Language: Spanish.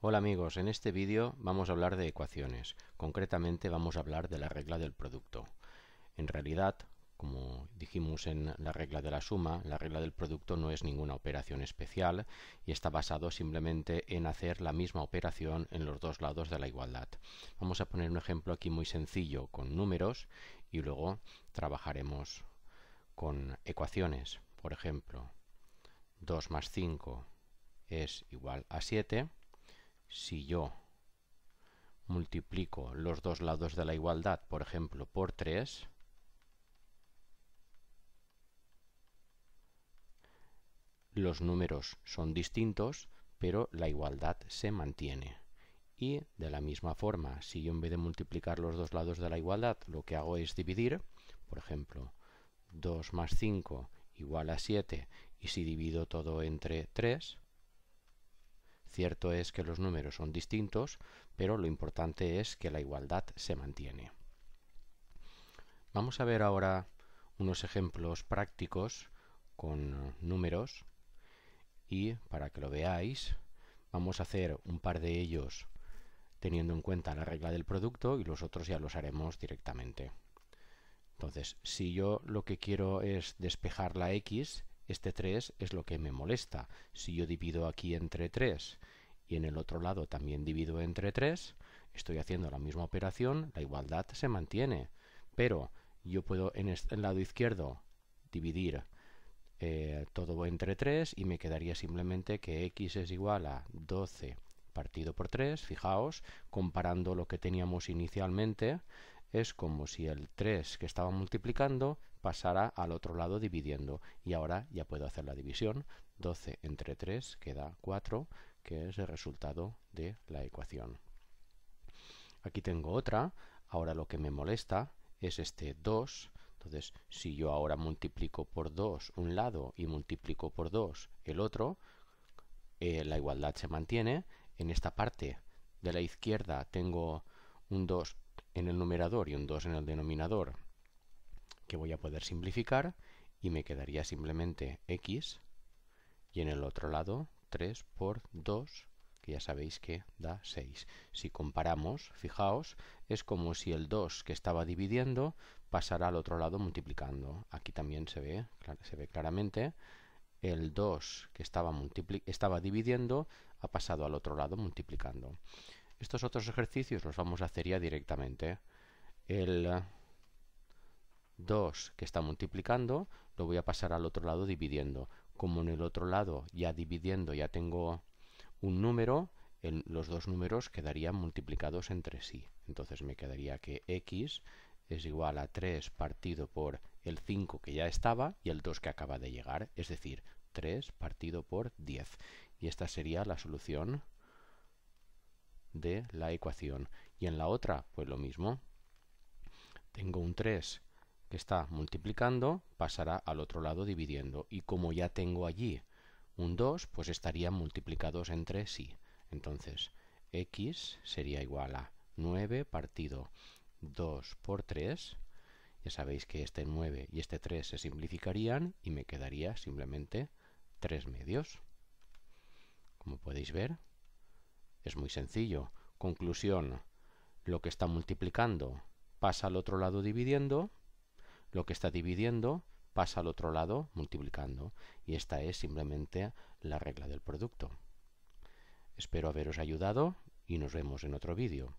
Hola amigos, en este vídeo vamos a hablar de ecuaciones. Concretamente vamos a hablar de la regla del producto. En realidad, como dijimos en la regla de la suma, la regla del producto no es ninguna operación especial y está basado simplemente en hacer la misma operación en los dos lados de la igualdad. Vamos a poner un ejemplo aquí muy sencillo con números y luego trabajaremos con ecuaciones. Por ejemplo, 2 más 5 es igual a 7 si yo multiplico los dos lados de la igualdad, por ejemplo, por 3, los números son distintos, pero la igualdad se mantiene. Y de la misma forma, si yo en vez de multiplicar los dos lados de la igualdad, lo que hago es dividir, por ejemplo, 2 más 5 igual a 7, y si divido todo entre 3, Cierto es que los números son distintos, pero lo importante es que la igualdad se mantiene. Vamos a ver ahora unos ejemplos prácticos con números y para que lo veáis vamos a hacer un par de ellos teniendo en cuenta la regla del producto y los otros ya los haremos directamente. Entonces, si yo lo que quiero es despejar la x, este 3 es lo que me molesta. Si yo divido aquí entre 3 y en el otro lado también divido entre 3, estoy haciendo la misma operación, la igualdad se mantiene. Pero yo puedo en el lado izquierdo dividir eh, todo entre 3 y me quedaría simplemente que x es igual a 12 partido por 3, fijaos, comparando lo que teníamos inicialmente, es como si el 3 que estaba multiplicando pasara al otro lado dividiendo. Y ahora ya puedo hacer la división. 12 entre 3 queda 4, que es el resultado de la ecuación. Aquí tengo otra. Ahora lo que me molesta es este 2. Entonces, si yo ahora multiplico por 2 un lado y multiplico por 2 el otro, eh, la igualdad se mantiene. En esta parte de la izquierda tengo un 2 en el numerador y un 2 en el denominador que voy a poder simplificar y me quedaría simplemente x y en el otro lado 3 por 2 que ya sabéis que da 6. Si comparamos, fijaos, es como si el 2 que estaba dividiendo pasara al otro lado multiplicando. Aquí también se ve, se ve claramente el 2 que estaba, estaba dividiendo ha pasado al otro lado multiplicando. Estos otros ejercicios los vamos a hacer ya directamente. El 2 eh, que está multiplicando lo voy a pasar al otro lado dividiendo. Como en el otro lado ya dividiendo ya tengo un número, los dos números quedarían multiplicados entre sí. Entonces me quedaría que x es igual a 3 partido por el 5 que ya estaba y el 2 que acaba de llegar, es decir, 3 partido por 10. Y esta sería la solución de la ecuación. Y en la otra, pues lo mismo. Tengo un 3 que está multiplicando, pasará al otro lado dividiendo. Y como ya tengo allí un 2, pues estarían multiplicados entre sí. Entonces, x sería igual a 9 partido 2 por 3. Ya sabéis que este 9 y este 3 se simplificarían y me quedaría simplemente 3 medios. Como podéis ver, es muy sencillo. Conclusión. Lo que está multiplicando pasa al otro lado dividiendo. Lo que está dividiendo pasa al otro lado multiplicando. Y esta es simplemente la regla del producto. Espero haberos ayudado y nos vemos en otro vídeo.